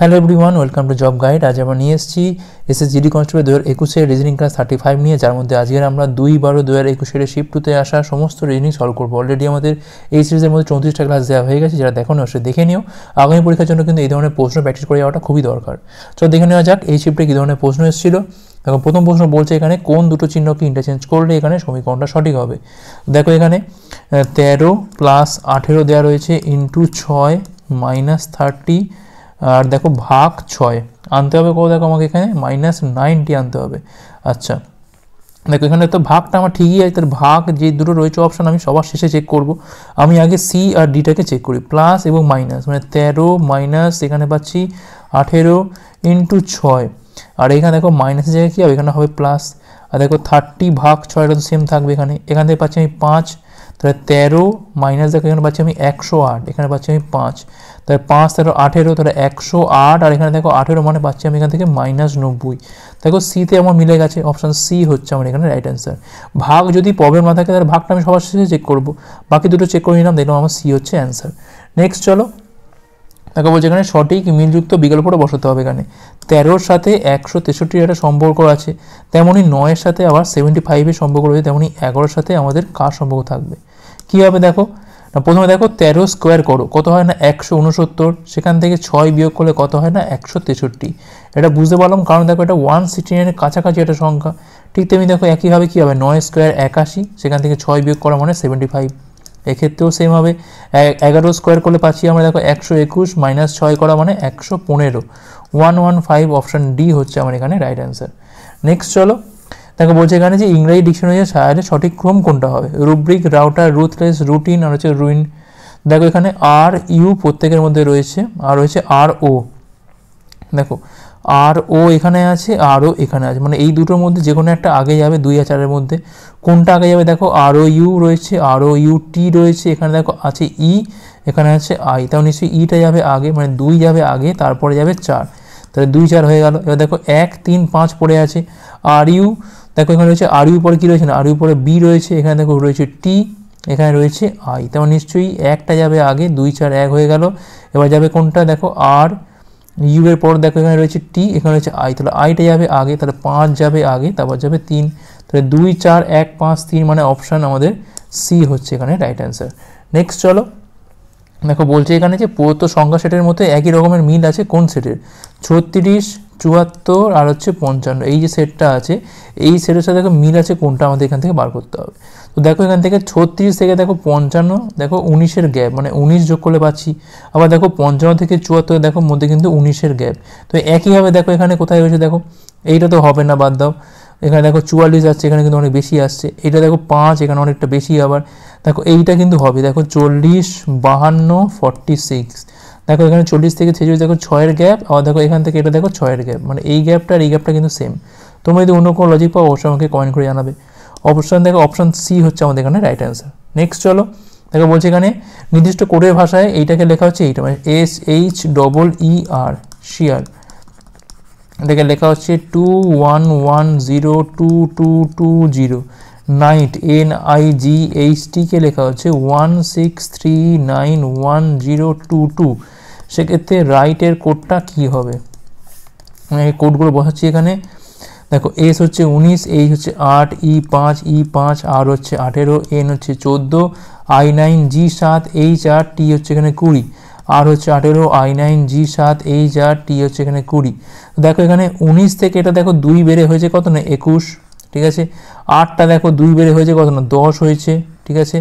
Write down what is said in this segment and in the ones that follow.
Hello everyone welcome to job guide আজ আমরা নিয়ে এসেছি এসএসজিডি কনস্টেবল দু হাজার একুশের রিজনিং ক্লাস থার্টি ফাইভ নিয়ে যার মধ্যে আজকের আমরা দুই বারো দু হাজার একুশের শিফট টুতে আসা সমস্ত রিজনিং সলভ করবো অলরেডি আমাদের এই সিরিজের মধ্যে চৌত্রিশটা ক্লাস দেওয়া হয়ে গেছে যারা দেখো না সে দেখে নিও আগামী পরীক্ষার জন্য কিন্তু এই ধরনের প্রশ্ন প্র্যাকটিস করে যাওয়াটা খুবই দরকার চলো দেখে নেওয়া যাক এই শিফটে কী ধরনের প্রশ্ন এসেছিল দেখো প্রথম প্রশ্ন বলছে এখানে কোন দুটো চিহ্নকে ইন্টারচেঞ্জ করলে এখানে সমীকরণটা সঠিক হবে দেখো এখানে তেরো প্লাস আঠেরো দেওয়া রয়েছে ইন্টু ছয় মাইনাস থার্টি আর দেখো ভাগ ছয় আনতে হবে কত দেখো আমাকে এখানে মাইনাস নাইনটি আনতে হবে আচ্ছা দেখো এখানে তো ভাগটা আমার ঠিকই আছে তার ভাগ যে দুটো রয়েছে অপশান আমি সবার শেষে চেক করব আমি আগে সি আর ডিটাকে চেক করি প্লাস এবং মাইনাস মানে তেরো মাইনাস এখানে পাচ্ছি আঠেরো ইন্টু ছয় আর এখানে দেখো মাইনাসের জায়গায় কী হবে এখানে হবে প্লাস আর দেখো থার্টি ভাগ ছয়টা তো সেম থাকবে এখানে এখান থেকে পাচ্ছি আমি পাঁচ তাহলে তেরো মাইনাস দেখো এখানে পাচ্ছি আমি একশো আট এখানে পাচ্ছি আমি পাঁচ তাহলে পাঁচ তেরো আঠেরো তাহলে একশো আট আর এখানে দেখো আঠেরো মানে পাচ্ছি আমি এখান থেকে মাইনাস নব্বই দেখো সিতে আমার মিলে গেছে অপশান সি হচ্ছে আমার এখানে রাইট অ্যান্সার ভাগ যদি প্রবলেম না থাকে তাহলে ভাগটা আমি সবার শেষে চেক করবো বাকি দুটো চেক করে নিলাম দেখলাম আমার সি হচ্ছে অ্যান্সার নেক্সট চলো তাকে বলছে এখানে সঠিক মিলযুক্ত বিকল্পটা বসাতে হবে এখানে তেরোর সাথে একশো তেষট্টির একটা সম্পর্ক আছে তেমনই নয়ের সাথে আবার সেভেন্টি ফাইভের সম্পর্ক রয়েছে তেমনই এগারোর সাথে আমাদের কার সম্পর্ক থাকবে কী হবে দেখো না প্রথমে দেখো তেরো স্কোয়ার করো কত হয় না একশো উনসত্তর সেখান থেকে ছয় বিয়োগ করলে কত হয় না একশো তেষট্টি এটা বুঝতে পারলাম কারণ দেখো এটা ওয়ান সিক্সটি নাইনের কাছাকাছি একটা সংখ্যা ঠিক তেমনি দেখো একইভাবে কী হবে নয় স্কোয়ার একাশি সেখান থেকে ছয় বিয়োগ করা মানে সেভেন্টি ফাইভ এক্ষেত্রেও সেম হবে এগারো স্কোয়ার করলে পাচ্ছি আমরা দেখো একশো একুশ মাইনাস ছয় করা মানে একশো পনেরো one one five option D হচ্ছে আমার এখানে রাইট অ্যান্সার নেক্সট চলো তাকে বলছে এখানে যে ইংরাজি ডিকশনারি সাহায্যে সঠিক ক্রম কোনটা হবে রুব্রিক রাউটার রুথলেস রুটিন আর হচ্ছে রুইন দেখো এখানে আর ইউ প্রত্যেকের মধ্যে রয়েছে আর রয়েছে আর ও দেখো আর ও এখানে আছে আর ও এখানে আছে মানে এই দুটোর মধ্যে যে কোনো একটা আগে যাবে দুই আর চারের মধ্যে কোনটা আগে যাবে দেখো আর ও ইউ রয়েছে আর ও ইউ টি রয়েছে এখানে দেখো আছে ই এখানে আছে আই তাও নিশ্চয়ই ইটা যাবে আগে মানে দুই যাবে আগে তারপরে যাবে চার তাহলে দুই চার হয়ে গেল এবার দেখো এক তিন পাঁচ পড়ে আছে আর ইউ দেখো এখানে রয়েছে আর ইউ কী রয়েছে না আর ইউ বি রয়েছে এখানে দেখো রয়েছে টি এখানে রয়েছে আই তেমন মানে নিশ্চয়ই একটা যাবে আগে দুই চার এক হয়ে গেল এবার যাবে কোনটা দেখো আর ইউ এর পর দেখো এখানে রয়েছে টি এখানে রয়েছে আই তাহলে আইটা যাবে আগে তাহলে পাঁচ যাবে আগে তারপর যাবে তিন তাহলে দুই চার এক পাঁচ তিন মানে অপশান আমাদের সি হচ্ছে এখানে রাইট অ্যান্সার নেক্সট চলো দেখো বলছে এখানে যে প্রদত্ত সংখ্যা সেটের মধ্যে একই রকমের মিল আছে কোন সেটের ছত্রিশ চুয়াত্তর আর হচ্ছে পঞ্চান্ন এই যে সেটটা আছে এই সেটের সাথে দেখো মিল আছে কোনটা আমাদের এখান থেকে বার করতে হবে তো দেখো এখান থেকে ছত্রিশ থেকে দেখো পঞ্চান্ন দেখো উনিশের গ্যাপ মানে উনিশ যোগ করলে পাচ্ছি আবার দেখো পঞ্চান্ন থেকে চুয়াত্তর দেখো মধ্যে কিন্তু উনিশের গ্যাপ তো একইভাবে দেখো এখানে কোথায় হয়েছে দেখো এইটা তো হবে না বাদ দাও এখানে দেখো চুয়াল্লিশ আসছে এখানে কিন্তু অনেক বেশি আসছে এটা দেখো পাঁচ এখানে অনেকটা বেশি আবার দেখো এইটা কিন্তু হবে দেখো চল্লিশ বাহান্ন ফর্টি সিক্স দেখো এখানে চল্লিশ থেকে ছেচল্লিশ দেখো ছয়ের গ্যাপ আর দেখো এখান থেকে এটা দেখো ছয়ের গ্যাপ মানে এই গ্যাপটা আর এই গ্যাপটা কিন্তু সেম তোমরা যদি অন্য কোনো লজিক পাও অবশ্যই আমাকে কমেন্ট করে জানাবে অপশান দেখো অপশান সি হচ্ছে আমাদের এখানে রাইট অ্যান্সার নেক্সট চলো দেখো বলছে এখানে নির্দিষ্ট কোডের ভাষায় এইটাকে লেখা হচ্ছে এইটা মানে S H double E R sheer এটাকে লেখা হচ্ছে two one one zero two two two zero night N I G H টিকে লেখা হচ্ছে one six three nine one zero two two সেক্ষেত্রে রাইটের কোডটা কি হবে মানে এই কোডগুলো বসাচ্ছি এখানে দেখো এস হচ্ছে উনিশ এই হচ্ছে আট ই e পাঁচ ই e পাঁচ আর হচ্ছে আঠেরো এন হচ্ছে চোদ্দো আই নাইন জি সাত এইচ আর টি হচ্ছে এখানে কুড়ি আর হচ্ছে আঠেরো আই নাইন জি সাত এইচ আর টি হচ্ছে এখানে কুড়ি দেখো এখানে উনিশ থেকে এটা দেখো দুই বেড়ে হয়েছে কত না একুশ ঠিক আছে আটটা দেখো দুই বেড়ে হয়েছে কত না দশ হয়েছে ঠিক আছে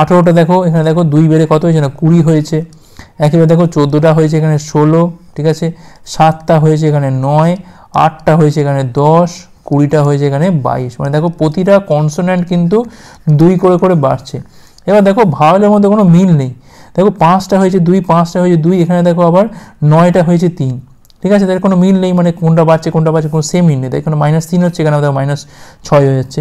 আঠেরোটা দেখো এখানে দেখো দুই বেড়ে কত হয়েছে না কুড়ি হয়েছে একেবারে দেখো চোদ্দোটা হয়েছে এখানে ষোলো ঠিক আছে সাতটা হয়েছে এখানে নয় আটটা হয়েছে এখানে দশ কুড়িটা হয়েছে এখানে বাইশ মানে দেখো প্রতিটা কনসোনেন্ট কিন্তু দুই করে করে বাড়ছে এবার দেখো ভাওয়েলের মধ্যে কোনো মিল নেই দেখো পাঁচটা হয়েছে দুই পাঁচটা হয়েছে দুই এখানে দেখো আবার নয়টা হয়েছে তিন ঠিক আছে তাদের কোনো মিল নেই মানে কোনটা বাড়ছে কোনটা বাড়ছে কোনো সেম মিল নেই তাই কোনো মাইনাস তিন হচ্ছে এখানে আমাদের মাইনাস ছয় হয়ে যাচ্ছে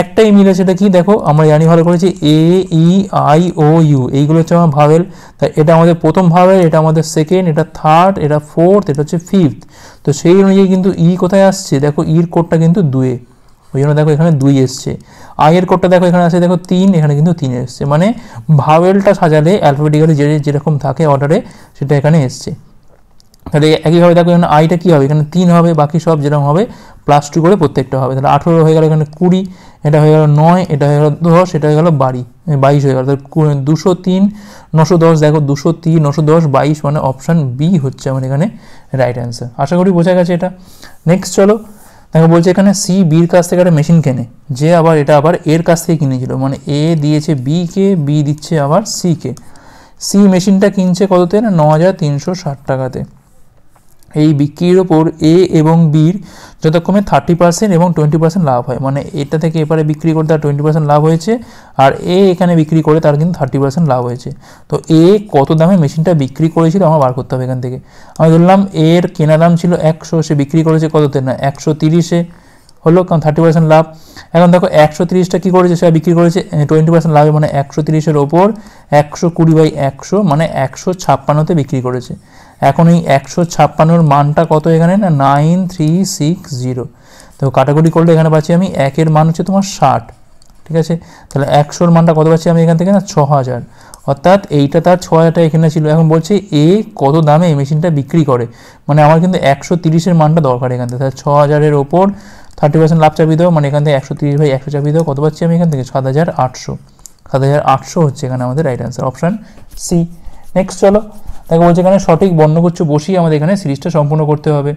একটাই মিল আছে সেটা কি দেখো আমরা জানি ভালো করেছি এ ই আই ও ইউ এইগুলো হচ্ছে আমার ভাবেল তাই এটা আমাদের প্রথম ভাবেল এটা আমাদের সেকেন্ড এটা থার্ড এটা ফোর্থ এটা হচ্ছে ফিফথ তো সেই অনুযায়ী কিন্তু ই e কোথায় আসছে দেখো ইর e কোডটা কিন্তু দুয়ে ওই জন্য দেখো এখানে দুই এসছে আয়ের কোডটা দেখো এখানে আসে দেখো তিন এখানে কিন্তু তিন এসছে মানে ভাবেলটা সাজালে অ্যালফাবেটিক্যালি যে যেরকম থাকে অর্ডারে সেটা এখানে এসছে তাহলে একইভাবে দেখো এখানে আইটা কী হবে এখানে তিন হবে বাকি সব যেরকম হবে প্লাস টু করে প্রত্যেকটা হবে তাহলে আঠেরো হয়ে গেল এখানে কুড়ি এটা হয়ে গেলো নয় এটা হয়ে গেলো দশ এটা হয়ে গেলো বাড়ি বাইশ হয়ে গেলো তাহলে দুশো তিন নশো দশ দেখো দুশো তিন নশো দশ বাইশ মানে অপশান বি হচ্ছে আমার এখানে রাইট অ্যান্সার আশা করি বোঝা গেছে এটা নেক্সট চলো তাকে বলছে এখানে সি বির কাছ থেকে একটা মেশিন কেনে যে আবার এটা আবার এর কাছ থেকে কিনেছিল মানে এ দিয়েছে বি কে বি দিচ্ছে আবার সি কে সি মেশিনটা কিনছে কততে না ন হাজার তিনশো ষাট টাকাতে এই বিক্রির ওপর এ এবং বির যথাক্রমে থার্টি পার্সেন্ট এবং টোয়েন্টি পার্সেন্ট লাভ হয় মানে এটা থেকে এপারে বিক্রি করে তার টোয়েন্টি পার্সেন্ট লাভ হয়েছে আর এ এখানে বিক্রি করে তার কিন্তু থার্টি পার্সেন্ট লাভ হয়েছে তো এ কত দামে মেশিনটা বিক্রি করেছিল আমার বার করতে হবে এখান থেকে আমি ধরলাম এর কেনা দাম ছিল একশো সে বিক্রি করেছে কততে না একশো তিরিশে হলো কারণ থার্টি পার্সেন্ট লাভ এখন দেখো একশো তিরিশটা কী করেছে সেটা বিক্রি করেছে টোয়েন্টি পার্সেন্ট লাভে মানে একশো তিরিশের ওপর একশো কুড়ি বাই একশো মানে একশো ছাপ্পান্নতে বিক্রি করেছে এখন এই একশো ছাপ্পান্নর মানটা কত এখানে না নাইন থ্রি সিক্স জিরো তো কাটাগরি করলে এখানে পাচ্ছি আমি একের মান হচ্ছে তোমার ষাট ঠিক আছে তাহলে একশোর মানটা কত পাচ্ছি আমি এখান থেকে না ছ হাজার অর্থাৎ এইটা তার ছ হাজারটা এখানে ছিল এখন বলছে এ কত দামে এই মেশিনটা বিক্রি করে মানে আমার কিন্তু একশো তিরিশের মানটা দরকার এখান থেকে তাহলে ছ হাজারের ওপর থার্টি পার্সেন্ট লাভ চাপিয়ে দেবো মানে এখান থেকে একশো তিরিশ ভাই একশো চাপিয়ে দেবো কত পাচ্ছি আমি এখান থেকে সাত হাজার আটশো সাত হাজার আটশো হচ্ছে এখানে আমাদের right answer option C next চলো তাকে বলছে এখানে সঠিক বর্ণগুচ্ছ বসিয়ে আমাদের এখানে সিরিজটা সম্পূর্ণ করতে হবে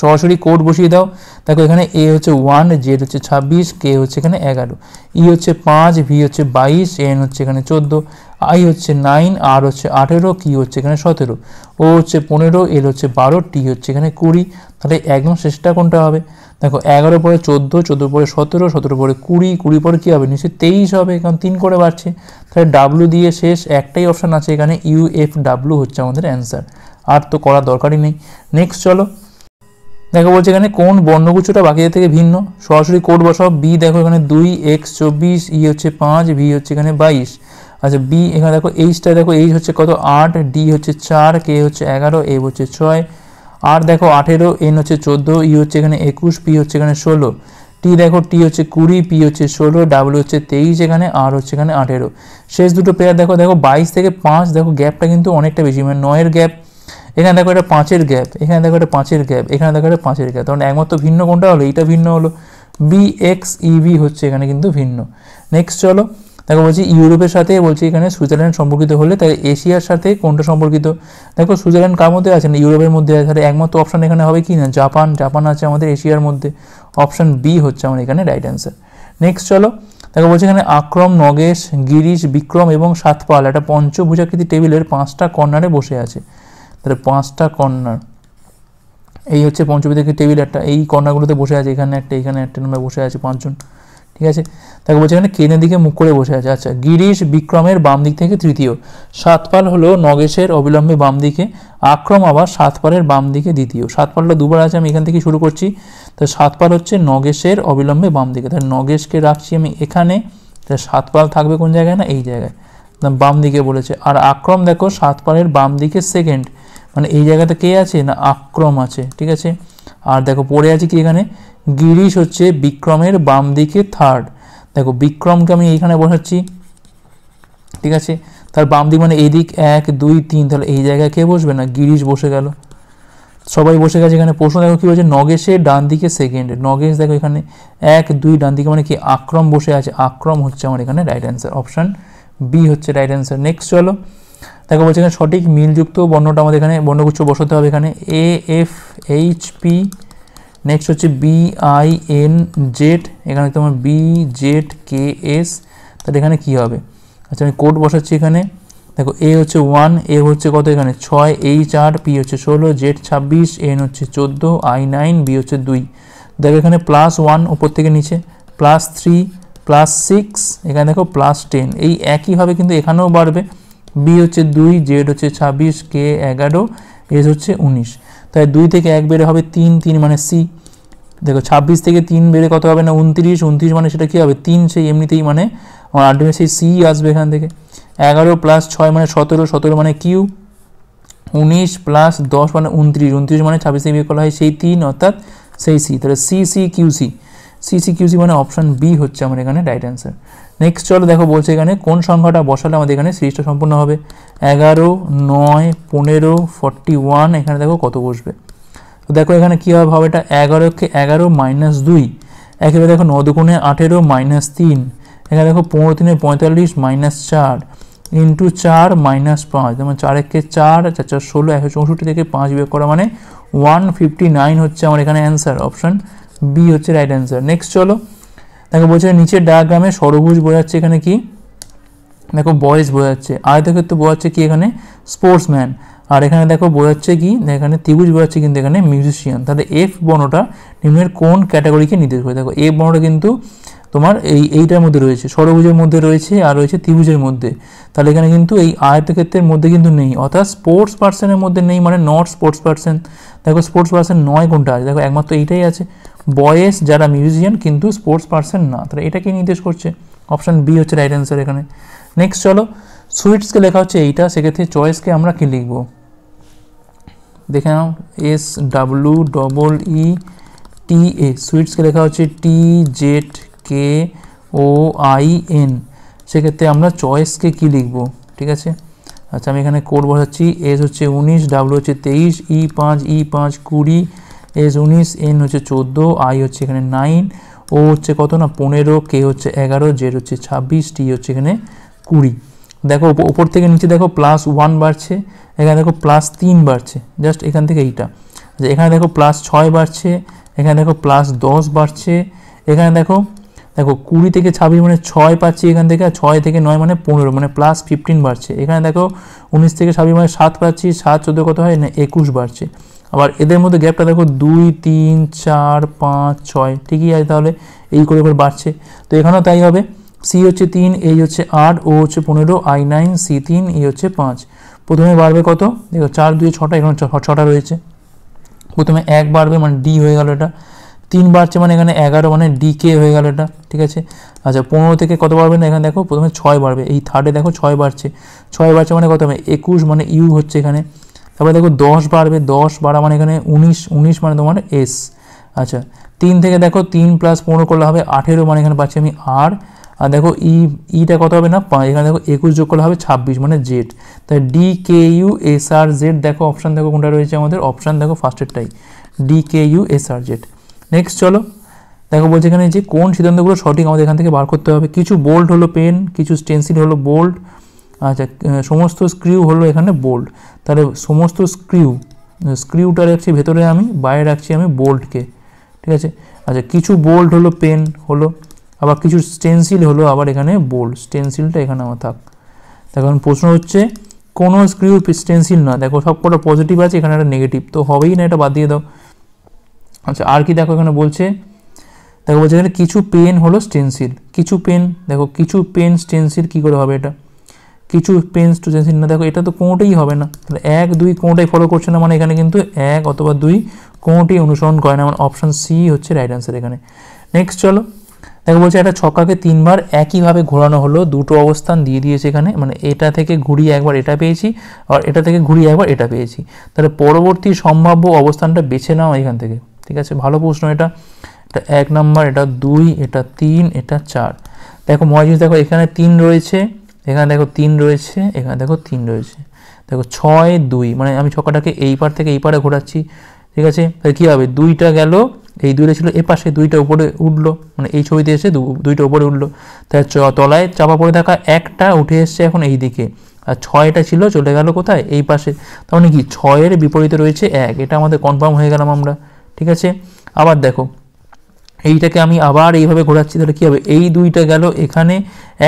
সরাসরি কোড বসিয়ে দাও দেখো এখানে এ হচ্ছে ওয়ান জেড হচ্ছে ছাব্বিশ কে হচ্ছে এখানে এগারো ই e হচ্ছে পাঁচ ভি হচ্ছে বাইশ এন হচ্ছে এখানে চোদ্দো আই হচ্ছে নাইন আর হচ্ছে আঠেরো কি হচ্ছে এখানে সতেরো ও হচ্ছে পনেরো এল হচ্ছে বারো টি হচ্ছে এখানে কুড়ি তাহলে একদম শেষটা কোনটা হবে দেখো এগারো পরে চোদ্দো চোদ্দো পরে সতেরো সতেরো পরে কুড়ি কুড়ি পরে কী হবে নিশ্চয়ই তেইশ হবে কারণ তিন করে বাড়ছে তাহলে ডাব্লু দিয়ে শেষ একটাই অপশান আছে এখানে ইউ এফ ডাব্লু হচ্ছে আমাদের অ্যান্সার আর তো করার দরকারই নেই নেক্সট চলো দেখো বলছে এখানে কোন বর্ণগুচ্ছটা বাকিদের থেকে ভিন্ন সরাসরি কোড বসাও বি দেখো এখানে দুই এক্স চব্বিশ ই e হচ্ছে পাঁচ ভি হচ্ছে এখানে বাইশ আচ্ছা বি এখানে দেখো এইচটা দেখো এইচ হচ্ছে কত আট ডি হচ্ছে চার কে হচ্ছে এগারো এ হচ্ছে ছয় আর দেখো আঠেরো এন হচ্ছে চোদ্দো ই হচ্ছে এখানে একুশ পি হচ্ছে এখানে ষোলো টি দেখো টি হচ্ছে কুড়ি পি হচ্ছে ষোলো ডাব্লু হচ্ছে তেইশ এখানে আর হচ্ছে এখানে আঠেরো শেষ দুটো প্লেয়ার দেখো দেখো বাইশ থেকে পাঁচ দেখো গ্যাপটা কিন্তু অনেকটা বেশি মানে নয়ের গ্যাপ এখানে দেখো এটা পাঁচের গ্যাপ এখানে দেখো এটা পাঁচের গ্যাপ এখানে দেখো একটা পাঁচের গ্যাপ তখন মানে একমাত্র ভিন্ন কোনটা হলো এইটা ভিন্ন হলো বি এক্স ইবি হচ্ছে এখানে কিন্তু ভিন্ন নেক্সট চলো দেখো বলছি ইউরোপের সাথে বলছি এখানে সুইজারল্যান্ড সম্পর্কিত হলে তাহলে এশিয়ার সাথে কোনটা সম্পর্কিত দেখো সুইজারল্যান্ড কার মধ্যে আছে না ইউরোপের মধ্যে আছে তাহলে একমাত্র অপশান এখানে হবে কি না জাপান জাপান আছে আমাদের এশিয়ার মধ্যে অপশান বি হচ্ছে আমার এখানে রাইট অ্যান্সার নেক্সট চলো দেখো বলছি এখানে আক্রম নগেশ গিরিশ বিক্রম এবং সাতপাল একটা পঞ্চভুজাকৃতি টেবিলের পাঁচটা কর্নারে বসে আছে তাহলে পাঁচটা কর্নার এই হচ্ছে পঞ্চবিদেকের টেবিল একটা এই কর্নারগুলোতে বসে আছে এখানে একটা এখানে একটা নম্বর বসে আছে পাঁচজন ঠিক আছে তাকে বলছে এখানে কেনের দিকে মুখ করে বসে আছে আচ্ছা গিরিশ বিক্রমের বাম দিক থেকে তৃতীয় সাতপাল হলো নগেশের অবিলম্বে বাম দিকে আক্রম আবার সাতপালের বাম দিকে দ্বিতীয় সাতপালটা দুবার আছে আমি এখান থেকে শুরু করছি তো সাতপাল হচ্ছে নগেশের অবিলম্বে বাম দিকে তাহলে নগেশকে রাখছি আমি এখানে সাতপাল থাকবে কোন জায়গায় না এই জায়গায় বাম দিকে বলেছে আর আক্রম দেখো সাতপালের বাম দিকে সেকেন্ড মানে এই জায়গাতে কে আছে না আক্রম আছে ঠিক আছে আর দেখো পড়ে আছে কি এখানে গিরিশ হচ্ছে বিক্রমের বাম দিকে থার্ড দেখো বিক্রমকে আমি এইখানে বসাচ্ছি ঠিক আছে তার বাম দিক মানে এই দিক এক দুই তিন তাহলে এই জায়গায় কে বসবে না গিরিশ বসে গেল সবাই বসে গেছে এখানে প্রশ্ন দেখো কী হয়েছে নগেশের ডান দিকে সেকেন্ড নগেশ দেখো এখানে এক দুই ডান দিকে মানে কি আক্রম বসে আছে আক্রম হচ্ছে আমার এখানে রাইট অ্যান্সার অপশান বি হচ্ছে রাইট অ্যান্সার নেক্সট চলো দেখো বলছি এখানে সঠিক মিলযুক্ত বর্ণটা আমাদের এখানে বর্ণগুচ্ছ বসাতে হবে এখানে A F H P next হচ্ছে বি আই এন জেড এখানে তোমার বি জেড কে এস তাহলে এখানে কী হবে আচ্ছা আমি কোড বসাচ্ছি এখানে দেখো এ হচ্ছে ওয়ান এ হচ্ছে কত এখানে ছয় এইচ আর পি হচ্ছে ষোলো জেড ছাব্বিশ এন হচ্ছে চোদ্দো আই নাইন বি হচ্ছে দুই দেখো এখানে প্লাস ওয়ান উপর থেকে নিচে প্লাস থ্রি প্লাস সিক্স এখানে দেখো প্লাস টেন এই একইভাবে কিন্তু এখানেও বাড়বে বি হচ্ছে দুই জেড হচ্ছে ছাব্বিশ কে এগারো এস হচ্ছে উনিশ তাই দুই থেকে এক বেড়ে হবে তিন তিন মানে সি দেখো ছাব্বিশ থেকে তিন বেড়ে কত হবে না উনত্রিশ উনত্রিশ মানে সেটা কি হবে তিন সেই এমনিতেই মানে আমার আলটিমেট সেই সি আসবে এখান থেকে এগারো প্লাস ছয় মানে সতেরো সতেরো মানে কিউ উনিশ প্লাস দশ মানে উনত্রিশ উনত্রিশ মানে ছাব্বিশ থেকে বিয়ে করা হয় সেই তিন অর্থাৎ সেই সি তাহলে C C Q C CCQC মানে অপশান বি হচ্ছে আমার এখানে রাইট অ্যান্সার নেক্সট চলো দেখো বলছে এখানে কোন সংখ্যাটা বসালে আমাদের এখানে সিরিজটা সম্পূর্ণ হবে এগারো নয় পনেরো ফর্টি ওয়ান এখানে দেখো কত বসবে তো দেখো এখানে কী হবে হবে এটা এগারোকে এগারো মাইনাস দুই একেবারে দেখো ন আঠেরো মাইনাস তিন এখানে দেখো পনেরো তিনে পঁয়তাল্লিশ মাইনাস চার ইন্টু চার মাইনাস পাঁচ যেমন চার একে চার চার চার ষোলো একশো চৌষট্টি থেকে পাঁচ বিয়োগ করা মানে ওয়ান ফিফটি নাইন হচ্ছে আমার এখানে অ্যান্সার অপশান বি হচ্ছে রাইট অ্যান্সার নেক্সট চলো দেখো বলছে নিচের ডায়াগ্রামে সরভুজ বোঝাচ্ছে এখানে কি দেখো বয়েজ বোঝাচ্ছে আয়তক্ষেত্র বোঝাচ্ছে কি এখানে স্পোর্টসম্যান আর এখানে দেখো বোঝাচ্ছে কি এখানে ত্রিভুজ বোঝাচ্ছে কিন্তু এখানে মিউজিশিয়ান তাহলে এফ বনটা নিম্নের কোন ক্যাটাগরিকে নির্দেশ করে দেখো এফ বনটা কিন্তু তোমার এই এইটার মধ্যে রয়েছে সরভুজের মধ্যে রয়েছে আর রয়েছে ত্রিভুজের মধ্যে তাহলে এখানে কিন্তু এই আয়তক্ষেত্রের মধ্যে কিন্তু নেই অর্থাৎ স্পোর্টস পার্সনের মধ্যে নেই মানে নট স্পোর্টস পার্সন দেখো স্পোর্টস পার্সন নয় কোনটা আছে দেখো একমাত্র এইটাই আছে বয়েস যারা মিউজিয়ান কিন্তু স্পোর্টস পারসন না তাহলে এটা কি নির্দেশ করছে অপশান বি হচ্ছে রাইট অ্যান্সার এখানে নেক্সট চলো সুইটসকে লেখা হচ্ছে এইটা সেক্ষেত্রে চয়েসকে আমরা কি লিখব দেখে নাও S W double E T A সুইটসকে লেখা হচ্ছে T Z K O I N সেক্ষেত্রে আমরা চয়েসকে কি লিখব ঠিক আছে আচ্ছা আমি এখানে কোড বসাচ্ছি এস হচ্ছে উনিশ ডাব্লু হচ্ছে তেইশ ই e পাঁচ ই e পাঁচ কুড়ি এস উনিশ এন হচ্ছে চোদ্দো আই হচ্ছে এখানে নাইন ও হচ্ছে কত না পনেরো কে হচ্ছে এগারো জেড হচ্ছে ছাব্বিশ টি হচ্ছে এখানে কুড়ি দেখো ওপর থেকে নিচে দেখো প্লাস ওয়ান বাড়ছে এখানে দেখো প্লাস তিন বাড়ছে জাস্ট এখান থেকে এইটা যে এখানে দেখো প্লাস ছয় বাড়ছে এখানে দেখো প্লাস দশ বাড়ছে এখানে দেখো দেখো কুড়ি থেকে ছাব্বিশ মানে ছয় পাচ্ছি এখান থেকে আর ছয় থেকে নয় মানে পনেরো মানে প্লাস ফিফটিন বাড়ছে এখানে দেখো উনিশ থেকে ছাব্বিশ মানে সাত পাচ্ছি সাত চোদ্দো কত হয় না একুশ বাড়ছে আবার এদের মধ্যে গ্যাপটা দেখো দুই তিন চার পাঁচ ছয় ঠিকই আছে তাহলে এই করে করে বাড়ছে তো এখানেও তাই হবে সি হচ্ছে তিন এই হচ্ছে আট ও হচ্ছে পনেরো আই নাইন সি তিন এই e হচ্ছে পাঁচ প্রথমে বাড়বে কত দেখো চার দুই ছটা এখানে ছটা রয়েছে প্রথমে এক বাড়বে মানে ডি হয়ে গেল এটা তিন বাড়ছে মানে এখানে এগারো মানে ডি কে হয়ে গেল এটা ঠিক আছে আচ্ছা পনেরো থেকে কত বাড়বে না এখানে দেখো প্রথমে ছয় বাড়বে এই থার্ডে দেখো ছয় বাড়ছে ছয় বাড়ছে মানে কত হবে একুশ মানে ইউ হচ্ছে এখানে তারপরে দেখো দশ বাড়বে দশ বাড়া মানে এখানে উনিশ উনিশ মানে তোমার এস আচ্ছা তিন থেকে দেখো তিন প্লাস পনেরো করলে হবে আঠেরো মানে এখানে পাচ্ছি আমি আর আর দেখো ই e, ইটা কত হবে না এখানে দেখো একুশ যোগ করলে হবে ছাব্বিশ মানে জেড তাই D K U S R Z দেখো অপশান দেখো কোনটা রয়েছে আমাদের অপশান দেখো ফার্স্টেরটাই D K U S R Z next চলো দেখো বলছে এখানে যে কোন সিদ্ধান্তগুলো সঠিক আমাদের এখান থেকে বার করতে হবে কিছু বোল্ড হলো পেন কিছু স্টেন্সিল হলো বোল্ড আচ্ছা সমস্ত স্ক্রিউ হলো এখানে বোল্ট তাহলে সমস্ত স্ক্রিউ স্ক্রিউটা রাখছি ভেতরে আমি বাইরে রাখছি আমি বোল্টকে ঠিক আছে আচ্ছা কিছু বোল্ট হলো পেন হলো আবার কিছু স্টেনসিল হলো আবার এখানে বোল্ট স্টেনসিলটা এখানে আমার থাক এখন প্রশ্ন হচ্ছে কোনো স্ক্রিউ স্টেনসিল না দেখো সব কটা পজিটিভ আছে এখানে একটা নেগেটিভ তো হবেই না এটা বাদ দিয়ে দাও আচ্ছা আর কি দেখো এখানে বলছে দেখো বলছে এখানে কিছু পেন হলো স্টেনসিল কিছু পেন দেখো কিছু পেন স্টেনসিল কী করে হবে এটা কিছু পেন্স টু চেঞ্জ না দেখো এটা তো কোনোটাই হবে না তাহলে এক দুই কোনোটাই ফলো করছে না মানে এখানে কিন্তু এক অথবা দুই কোনোটাই অনুসরণ করে না মানে অপশান সি হচ্ছে রাইট অ্যান্সার এখানে নেক্সট চলো দেখো বলছে একটা ছক্কাকে তিনবার একইভাবে ঘোরানো হলো দুটো অবস্থান দিয়ে দিয়েছে এখানে মানে এটা থেকে ঘুরিয়ে একবার এটা পেয়েছি আর এটা থেকে ঘুরিয়ে একবার এটা পেয়েছি তাহলে পরবর্তী সম্ভাব্য অবস্থানটা বেছে নাও এখান থেকে ঠিক আছে ভালো প্রশ্ন এটা এটা এক নম্বর এটা দুই এটা তিন এটা চার দেখো মহাজিস দেখো এখানে তিন রয়েছে এখানে দেখো তিন রয়েছে এখানে দেখো তিন রয়েছে দেখো ছয় দুই মানে আমি ছক্কাটাকে এই পার থেকে এই পারে ঘোরাচ্ছি ঠিক আছে তাহলে কী হবে দুইটা গেল এই দুইটা ছিল এপাশে দুইটা উপরে উঠলো মানে এই ছবিতে এসে দুইটা উপরে উঠলো তাই তলায় চাপা পড়ে থাকা একটা উঠে এসছে এখন এই দিকে আর ছয়টা ছিল চলে গেল কোথায় এই পাশে তার মানে কি ছয়ের বিপরীতে রয়েছে এক এটা আমাদের কনফার্ম হয়ে গেলাম আমরা ঠিক আছে আবার দেখো এইটাকে আমি আবার এইভাবে ঘোরাচ্ছি তাহলে কী হবে এই দুইটা গেল এখানে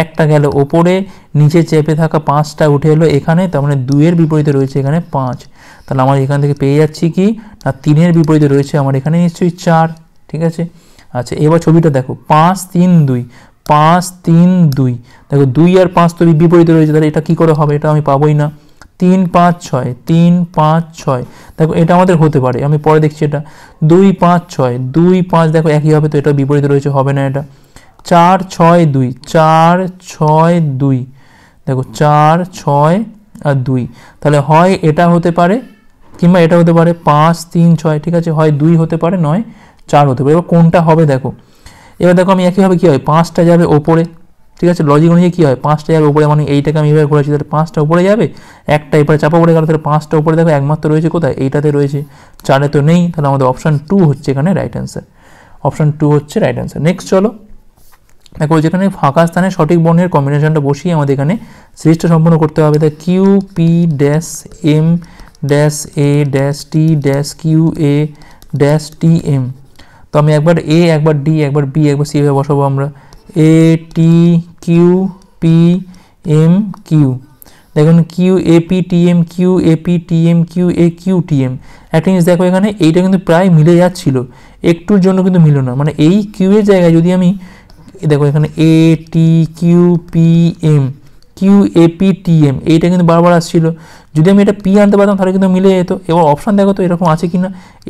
একটা গেল ওপরে নিচে চেপে থাকা পাঁচটা উঠে এলো এখানে তার মানে দুইয়ের বিপরীতে রয়েছে এখানে পাঁচ তাহলে আমার এখান থেকে পেয়ে যাচ্ছি কি না তিনের বিপরীতে রয়েছে আমার এখানে নিশ্চয়ই চার ঠিক আছে আচ্ছা এবার ছবিটা দেখো পাঁচ তিন দুই পাঁচ তিন দুই দেখো দুই আর পাঁচ তো বিপরীতে রয়েছে তাহলে এটা কী করে হবে এটা আমি পাবোই না তিন পাঁচ ছয় তিন পাঁচ ছয় দেখো এটা আমাদের হতে পারে আমি পরে দেখছি এটা দুই পাঁচ ছয় দুই পাঁচ দেখো একই হবে তো এটা বিপরীত রয়েছে হবে না এটা চার ছয় দুই চার ছয় দুই দেখো চার ছয় আর দুই তাহলে হয় এটা হতে পারে কিংবা এটা হতে পারে পাঁচ তিন ছয় ঠিক আছে হয় দুই হতে পারে নয় চার হতে পারে এবার কোনটা হবে দেখো এবার দেখো আমি একইভাবে কী হয় পাঁচটা যাবে ওপরে ঠিক আছে লজিক অনুযায়ী কী হয় পাঁচটা যাবে উপরে মানে এইটাকে আমি এবার করেছি তাহলে পাঁচটা উপরে যাবে একটা এবারে চাপা পড়ে গেল তাহলে পাঁচটা উপরে দেখো একমাত্র রয়েছে কোথায় এইটাতে রয়েছে চারে তো নেই তাহলে আমাদের অপশান টু হচ্ছে এখানে রাইট অ্যান্সার অপশান টু হচ্ছে রাইট অ্যান্সার নেক্সট চলো দেখো যেখানে ফাঁকা স্থানে সঠিক বর্ণের কম্বিনেশনটা বসিয়ে আমাদের এখানে সিরিজটা সম্পন্ন করতে হবে তাই Q P dash M dash A dash T dash Q A dash T M তো আমি একবার এ একবার ডি একবার বি একবার সি এভাবে বসাবো আমরা A T Q P M Q দেখুন Q AP TM Q AP TM Q A Q TM একটা জিনিস দেখো এখানে এইটা কিন্তু প্রায় মিলে যাচ্ছিল একটুর জন্য কিন্তু মিলো না মানে এই কিউয়ের জায়গায় যদি আমি দেখো এখানে A T Q P M Q AP TM এইটা কিন্তু বারবার আসছিল যদি আমি এটা পি আনতে পারতাম তাহলে কিন্তু মিলে যেত এবার অপশান দেখো তো এরকম আছে কি না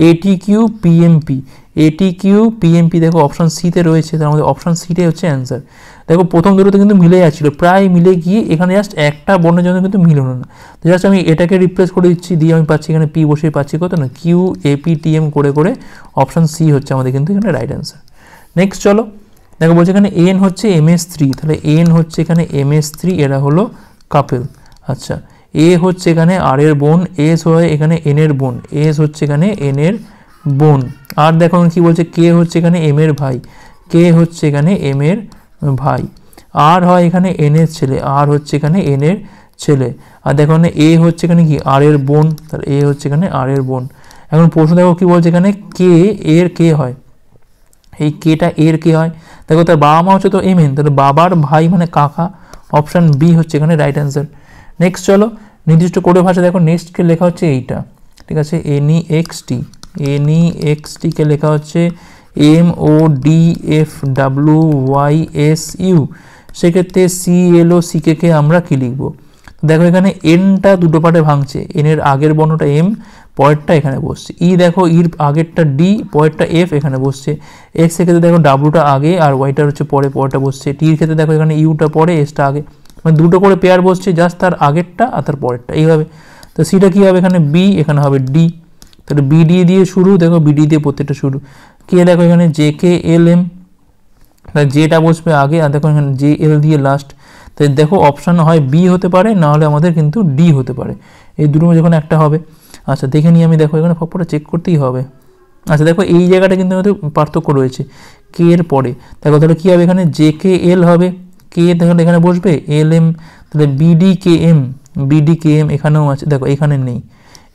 AT Q P M P AT Q PMP দেখো অপশান সিতে রয়েছে তার মধ্যে অপশান সিটাই হচ্ছে অ্যান্সার দেখো প্রথম দুটোতে কিন্তু মিলে যাচ্ছিলো প্রায় মিলে গিয়ে এখানে জাস্ট একটা বর্ণের জন্য কিন্তু মিল না তো জাস্ট আমি এটাকে রিপ্লেস করে দিচ্ছি দিয়ে আমি পাচ্ছি এখানে পি বসে পাচ্ছি কত না কিউ এপি টিএম করে করে অপশান সি হচ্ছে আমাদের কিন্তু এখানে রাইট অ্যান্সার নেক্সট চলো দেখো বলছে এখানে এন হচ্ছে এম এস থ্রি তাহলে এন হচ্ছে এখানে এম এস থ্রি এরা হলো কাপেল আচ্ছা এ হচ্ছে এখানে আর এর বোন এস হয় এখানে এন এর বোন এস হচ্ছে এখানে এন এর বোন আর দেখো কি বলছে কে হচ্ছে এখানে এম এর ভাই কে হচ্ছে এখানে এম এর ভাই আর হয় এখানে এন এর ছেলে আর হচ্ছে এখানে এন এর ছেলে আর দেখো এখানে এ হচ্ছে এখানে কি আর এর বোন তার এ হচ্ছে এখানে আর এর বোন এখন প্রশ্ন দেখো কী বলছে এখানে কে এর কে হয় এই কেটা এর কে হয় দেখো তার বাবা মা হচ্ছে তো এম এন তাহলে বাবার ভাই মানে কাকা অপশান বি হচ্ছে এখানে রাইট অ্যান্সার নেক্সট চলো নির্দিষ্ট কোডে ভাষা দেখো নেক্সটকে লেখা হচ্ছে এইটা ঠিক আছে এনই এক্স টি এনই এক্স টিকে লেখা হচ্ছে M O D F W Y S U সেক্ষেত্রে সি এল ও সিকে কে আমরা কী লিখব দেখো এখানে এনটা দুটো পার্টে ভাঙছে এনের আগের বর্ণটা এম পয়েরটা এখানে বসছে ই e দেখো ইর e আগেরটা ডি পয়েরটা এফ এখানে বসছে এক্স এর ক্ষেত্রে দেখো ডাব্লুটা আগে আর ওয়াইটার হচ্ছে পরে পরেরটা বসছে টির ক্ষেত্রে দেখো এখানে ইউটা পরে এসটা আগে মানে দুটো করে পেয়ার বসছে জাস্ট তার আগেরটা আর তার পরেরটা এইভাবে তো সিটা কী হবে এখানে বি এখানে হবে ডি তাহলে ডি দিয়ে শুরু দেখো বিডি দিয়ে প্রত্যেকটা শুরু কে দেখো এখানে জে কে এল এম তাহলে জেটা বসবে আগে আর দেখো এখানে জে এল দিয়ে লাস্ট তাই দেখো অপশান হয় বি হতে পারে না হলে আমাদের কিন্তু ডি হতে পারে এই দুটো মধ্যে যখন একটা হবে আচ্ছা দেখে নিই আমি দেখো এখানে ফপটা চেক করতেই হবে আচ্ছা দেখো এই জায়গাটা কিন্তু আমাদের পার্থক্য রয়েছে কে এর পরে দেখো তাহলে কী হবে এখানে জে কে এল হবে কে দেখো এখানে বসবে এল এম তাহলে BD K M BD K M এখানেও আছে দেখো এখানে নেই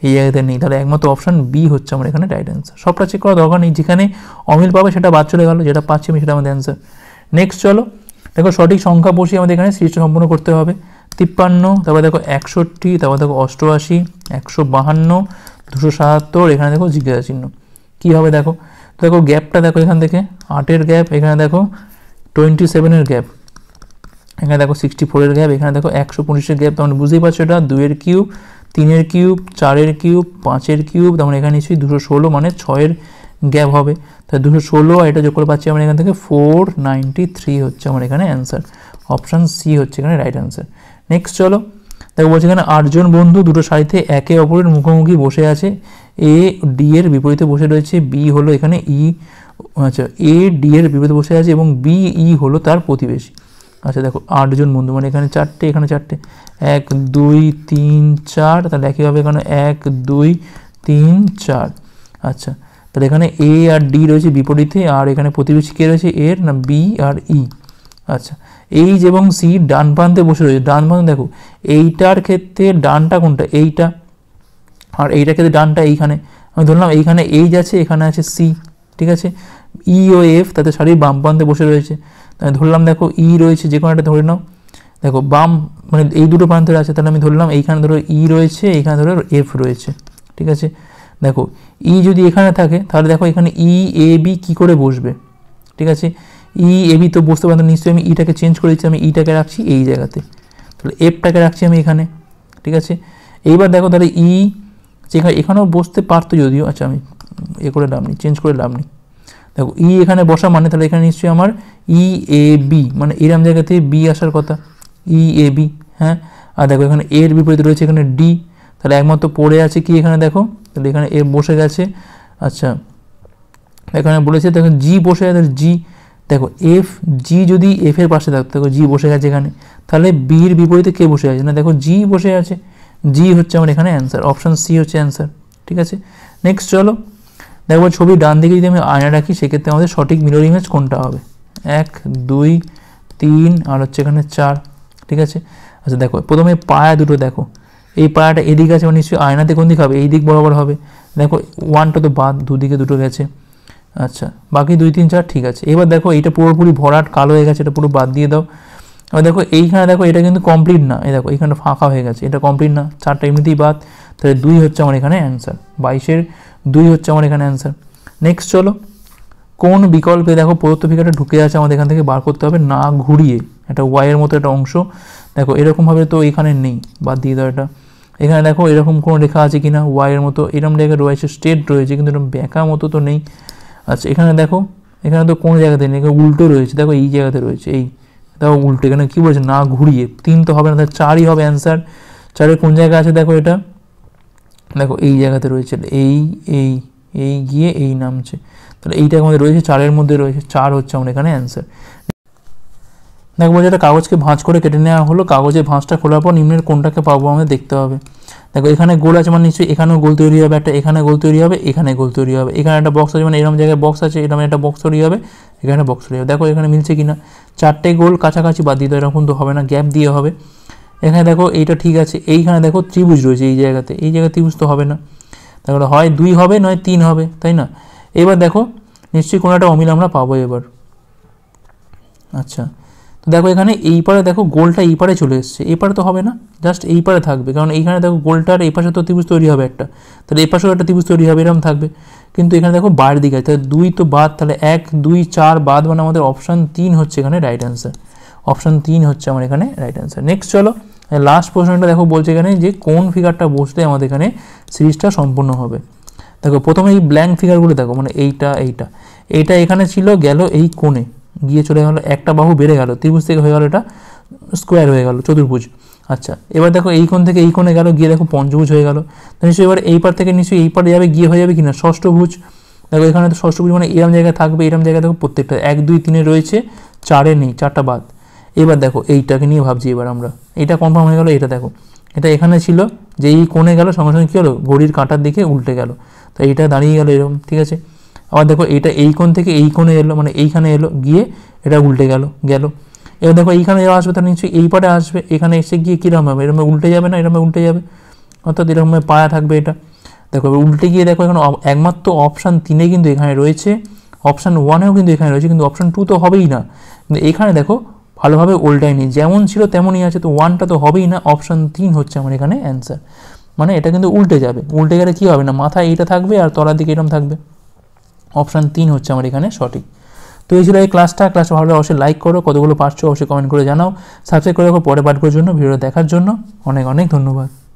এই জায়গাতে নেই তাহলে একমাত্র অপশান বি হচ্ছে আমার এখানে রাইট অ্যান্সার সবটা চেক করা দরকার নেই যেখানে অমিল পাবে সেটা বাদ চলে গেলো যেটা পাচ্ছি আমি সেটা আমাদের অ্যান্সার নেক্সট চলো দেখো সঠিক সংখ্যা বসিয়ে আমাদের এখানে সিরিজটা সম্পূর্ণ করতে হবে তিপ্পান্ন তারপরে দেখো একষট্টি তারপরে দেখো অষ্টআশি একশো বাহান্ন দুশো সাতাত্তর এখানে দেখো জিজ্ঞাসা চিহ্ন কী হবে দেখো দেখো গ্যাপটা দেখো এখান থেকে আটের গ্যাপ এখানে দেখো টোয়েন্টি সেভেনের গ্যাপ এখানে দেখো সিক্সটি ফোরের গ্যাপ এখানে দেখো একশো পঁচিশের গ্যাপ তখন মানে বুঝতেই পারছো এটা দুইয়ের কিউব তিনের কিউব চারের কিউব পাঁচের কিউব তখন মানে এখানে নিশ্চয়ই দুশো ষোলো মানে ছয়ের গ্যাপ হবে তাহলে দুশো ষোলো আর এটা যোগ করে পাচ্ছি আমরা এখান থেকে ফোর নাইনটি থ্রি হচ্ছে আমার এখানে অ্যান্সার অপশান সি হচ্ছে এখানে রাইট অ্যান্সার নেক্সট চলো দেখো বলছে এখানে আটজন বন্ধু দুটো সারিতে একে অপরের মুখোমুখি বসে আছে এ ডি এর বিপরীতে বসে রয়েছে বি হলো এখানে ই e, আচ্ছা এ ডি এর বিপরীতে বসে আছে এবং বি ই e হলো তার প্রতিবেশী আচ্ছা দেখো আটজন বন্ধু মানে এখানে চারটে এখানে চারটে এক দুই তিন চার তাহলে একইভাবে এখানে এক দুই তিন চার আচ্ছা তাহলে এখানে এ আর ডি রয়েছে বিপরীতে আর এখানে প্রতিবেশী কে রয়েছে এর না বি আর ই e। আচ্ছা এইচ এবং সি ডান প্রান্তে বসে রয়েছে ডান প্রান্তে দেখো এইটার ক্ষেত্রে ডানটা কোনটা এইটা আর এইটার ক্ষেত্রে ডানটা এইখানে আমি ধরলাম এইখানে এইচ আছে এখানে আছে সি ঠিক আছে ই e ও এফ তাদের শাড়ির বাম প্রান্তে বসে রয়েছে তাহলে ধরলাম দেখো ই e রয়েছে যে কোনো একটা ধরে নাও দেখো বাম মানে এই দুটো প্রান্তে আছে তাহলে আমি ধরলাম এইখানে ধরো ই e রয়েছে এইখানে ধরো এফ রয়েছে ঠিক আছে দেখো ই যদি এখানে থাকে তাহলে দেখো এখানে ই এ বি কী করে বসবে ঠিক আছে ই এ বি তো বসতে পারতো নিশ্চয়ই আমি ইটাকে চেঞ্জ করে দিচ্ছি আমি ইটাকে রাখছি এই জায়গাতে তাহলে এফটাকে রাখছি আমি এখানে ঠিক আছে এইবার দেখো তাহলে ই যেখানে এখানেও বসতে পারতো যদিও আচ্ছা আমি এ করে লাভ নেই চেঞ্জ করে লাভ নেই দেখো ই এখানে বসা মানে তাহলে এখানে নিশ্চয়ই আমার ই এ বি মানে এরম জায়গা থেকে বি আসার কথা ই এ বি হ্যাঁ আর দেখো এখানে এর বিপরীত রয়েছে এখানে ডি তাহলে একমাত্র পড়ে আছে কি এখানে দেখো তাহলে এখানে এ বসে গেছে আচ্ছা এখানে বলেছে দেখো জি বসে গেছে জি দেখো এফ জি যদি এফের পাশে থাকতো দেখো জি বসে গেছে এখানে তাহলে বির বিপরীতে কে বসে আছে না দেখো জি বসে আছে জি হচ্ছে আমার এখানে অ্যান্সার অপশান সি হচ্ছে অ্যান্সার ঠিক আছে নেক্সট চলো দেখবো ছবি ডান দিকে যদি আমি আয়না রাখি সেক্ষেত্রে আমাদের সঠিক মিরর ইমেজ কোনটা হবে এক দুই তিন আর হচ্ছে এখানে চার ঠিক আছে আচ্ছা দেখো প্রথমে পায়া দুটো দেখো এই পায়াটা এদিকে আছে মানে নিশ্চয়ই আয়নাতে কোন দিক হবে এই দিক বরাবর হবে দেখো ওয়ানটা তো বাদ দুদিকে দুটো গেছে আচ্ছা বাকি দুই তিন চার ঠিক আছে এবার দেখো এটা পুরোপুরি ভরাট কালো হয়ে গেছে এটা পুরো বাদ দিয়ে দাও এবার দেখো এইখানে দেখো এটা কিন্তু কমপ্লিট না এই দেখো এইখানটা ফাঁকা হয়ে গেছে এটা কমপ্লিট না চারটা এমনিতেই বাদ তাহলে দুই হচ্ছে আমার এখানে অ্যান্সার বাইশের দুই হচ্ছে আমার এখানে অ্যান্সার নেক্সট চলো কোন বিকল্পে দেখো প্রদত্ত ফিগারটা ঢুকে আছে আমাদের এখান থেকে বার করতে হবে না ঘুরিয়ে একটা ওয়াইয়ের মতো একটা অংশ দেখো এরকমভাবে তো এখানে নেই বাদ দিয়ে দাও এটা এখানে দেখো এরকম কোনো রেখা আছে কি না ওয়াইয়ের মতো এরকম রেখা রয়েছে স্টেট রয়েছে কিন্তু এরকম ব্যাঁকা মতো তো নেই আচ্ছা এখানে দেখো এখানে তো কোনো জায়গাতে নেই এখানে উল্টো রয়েছে দেখো এই জায়গাতে রয়েছে এই দেখো উল্টো এখানে কী বলছে না ঘুরিয়ে তিন তো হবে না তাহলে চারই হবে অ্যান্সার চারের কোন জায়গা আছে দেখো এটা দেখো এই জায়গাতে রয়েছে এই এই এই গিয়ে এই নামছে তাহলে এইটা আমাদের রয়েছে চারের মধ্যে রয়েছে চার হচ্ছে আমার এখানে অ্যান্সার দেখো বলছি একটা কাগজকে ভাঁজ করে কেটে নেওয়া হলো কাগজের ভাঁজটা খোলার পর নিম্নের কোনটাকে পাবো আমাদের দেখতে হবে দেখো এখানে গোল আছে মানে নিশ্চয়ই এখানেও গোল তৈরি হবে একটা এখানে গোল তৈরি হবে এখানে গোল তৈরি হবে এখানে একটা বক্স আছে মানে এরকম জায়গায় বক্স আছে এরকম একটা বক্স তৈরি হবে এখানে বক্স তৈরি হবে দেখো এখানে মিলছে কি না চারটে গোল কাছাকাছি বাদ দিতে এরকম তো হবে না গ্যাপ দিয়ে হবে এখানে দেখো এইটা ঠিক আছে এইখানে দেখো ত্রিভুজ রয়েছে এই জায়গাতে এই জায়গা ত্রিভুজ তো হবে না তাহলে হয় দুই হবে নয় তিন হবে তাই না এবার দেখো নিশ্চয়ই কোনো একটা অমিল আমরা পাবো এবার আচ্ছা তো দেখো এখানে এই পারে দেখো গোলটা এই পারে চলে এসছে এই পারে তো হবে না জাস্ট এই পারে থাকবে কারণ এইখানে দেখো গোলটার এই পাশে তো ত্রিভুজ তৈরি হবে একটা তাহলে এই পাশেও একটা ত্রিভুজ তৈরি হবে এরকম থাকবে কিন্তু এখানে দেখো বাইরের দিকে তাহলে দুই তো বাদ তাহলে এক দুই চার বাদ মানে আমাদের অপশান তিন হচ্ছে এখানে রাইট অ্যান্সার অপশান তিন হচ্ছে আমার এখানে রাইট অ্যান্সার নেক্সট চলো লাস্ট প্রশ্নটা দেখো বলছে এখানে যে কোন ফিগারটা বসলে আমাদের এখানে সিরিজটা সম্পূর্ণ হবে দেখো প্রথমে এই ব্ল্যাঙ্ক ফিগারগুলো দেখো মানে এইটা এইটা এইটা এখানে ছিল গেল এই কোণে গিয়ে চলে গেলো একটা বাহু বেড়ে গেল ত্রিভুজ থেকে হয়ে গেলো এটা স্কোয়ার হয়ে গেল চতুর্ভুজ আচ্ছা এবার দেখো এই কোণ থেকে এই কোণে গেল গিয়ে দেখো পঞ্চভুজ হয়ে গেল নিশ্চয়ই এবার এই পার থেকে নিশ্চয়ই এই পারে যাবে গিয়ে হয়ে যাবে কি না ষষ্ঠভুজ দেখো এখানে তো ষষ্ঠভুজ মানে এরম জায়গায় থাকবে এরম জায়গায় দেখো প্রত্যেকটা এক দুই তিনে রয়েছে চারে নেই চারটা বাদ এবার দেখো এইটাকে নিয়ে ভাবছি এবার আমরা এটা কনফার্ম হয়ে গেলো এটা দেখো এটা এখানে ছিল যে এই কোণে গেলো সঙ্গে সঙ্গে কী হলো ঘড়ির কাঁটার দিকে উল্টে গেল তো এইটা দাঁড়িয়ে গেলো এরকম ঠিক আছে আবার দেখো এটা এই কোণ থেকে এই কোণে এলো মানে এইখানে এলো গিয়ে এটা উল্টে গেল গেল এবার দেখো এইখানে যাওয়া আসবে তারা নিশ্চয়ই এই পাটে আসবে এখানে এসে গিয়ে কীরকম হবে এরকম উল্টে যাবে না এরকম উল্টে যাবে অর্থাৎ এরকমভাবে পায়া থাকবে এটা দেখো এবার উল্টে গিয়ে দেখো এখন একমাত্র অপশান তিনে কিন্তু এখানে রয়েছে অপশান ওয়ানেও কিন্তু এখানে রয়েছে কিন্তু অপশান টু তো হবেই না কিন্তু এখানে দেখো ভালোভাবে উল্টায়নি যেমন ছিল তেমনই আছে তো ওয়ানটা তো হবেই না অপশান তিন হচ্ছে আমার এখানে অ্যান্সার মানে এটা কিন্তু উল্টে যাবে উল্টে গেলে কী হবে না মাথা এইটা থাকবে আর তলার দিকে এরম থাকবে অপশান তিন হচ্ছে আমার এখানে সঠিক তো এই ছিল এই ক্লাসটা ক্লাস ভালো অবশ্যই লাইক করো কতগুলো পারছো অবশ্যই কমেন্ট করে জানাও সাবস্ক্রাইব করে পরে পাঠ করার জন্য ভিডিও দেখার জন্য অনেক অনেক ধন্যবাদ